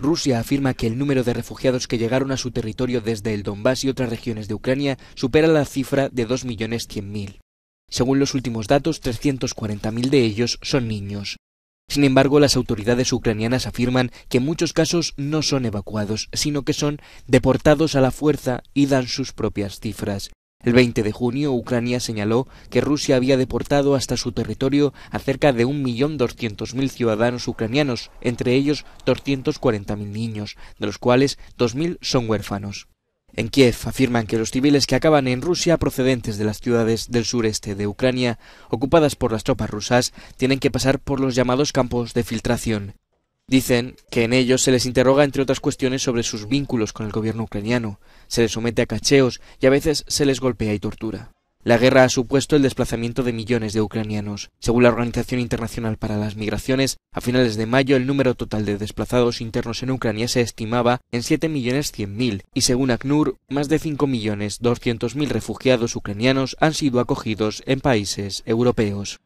Rusia afirma que el número de refugiados que llegaron a su territorio desde el Donbass y otras regiones de Ucrania supera la cifra de 2.100.000. Según los últimos datos, 340.000 de ellos son niños. Sin embargo, las autoridades ucranianas afirman que en muchos casos no son evacuados, sino que son deportados a la fuerza y dan sus propias cifras. El 20 de junio, Ucrania señaló que Rusia había deportado hasta su territorio a cerca de 1.200.000 ciudadanos ucranianos, entre ellos 240.000 niños, de los cuales 2.000 son huérfanos. En Kiev afirman que los civiles que acaban en Rusia procedentes de las ciudades del sureste de Ucrania, ocupadas por las tropas rusas, tienen que pasar por los llamados campos de filtración. Dicen que en ellos se les interroga, entre otras cuestiones, sobre sus vínculos con el gobierno ucraniano, se les somete a cacheos y a veces se les golpea y tortura. La guerra ha supuesto el desplazamiento de millones de ucranianos. Según la Organización Internacional para las Migraciones, a finales de mayo el número total de desplazados internos en Ucrania se estimaba en 7.100.000 y según ACNUR, más de 5.200.000 refugiados ucranianos han sido acogidos en países europeos.